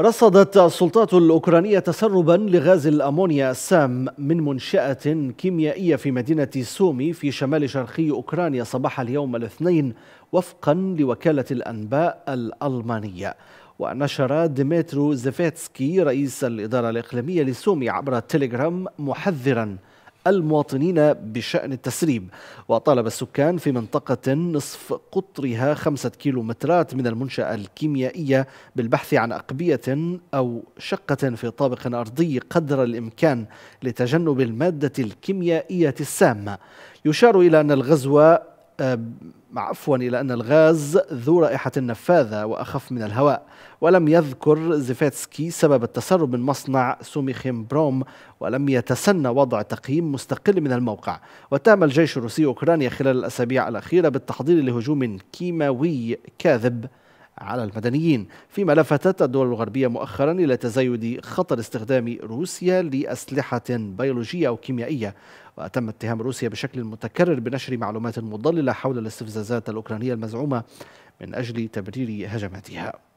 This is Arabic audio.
رصدت السلطات الأوكرانية تسربا لغاز الأمونيا السام من منشأة كيميائية في مدينة سومي في شمال شرقي أوكرانيا صباح اليوم الاثنين وفقا لوكالة الأنباء الألمانية ونشر ديمترو زيفيتسكي رئيس الإدارة الإقليمية لسومي عبر التليجرام محذرا المواطنين بشأن التسريب وطالب السكان في منطقة نصف قطرها خمسة كيلومترات من المنشأة الكيميائية بالبحث عن أقبية أو شقة في طابق أرضي قدر الإمكان لتجنب المادة الكيميائية السامة يشار إلى أن الغزو آه، مع عفوا إلى أن الغاز ذو رائحة نفاذة وأخف من الهواء ولم يذكر زيفاتسكي سبب التسرب من مصنع سوميخيم بروم ولم يتسنى وضع تقييم مستقل من الموقع واتهم الجيش الروسي أوكرانيا خلال الأسابيع الأخيرة بالتحضير لهجوم كيماوي كاذب على المدنيين فيما لفتت الدول الغربية مؤخرا إلى تزايد خطر استخدام روسيا لأسلحة بيولوجية أو كيميائية وتم اتهام روسيا بشكل متكرر بنشر معلومات مضللة حول الاستفزازات الأوكرانية المزعومة من أجل تبرير هجماتها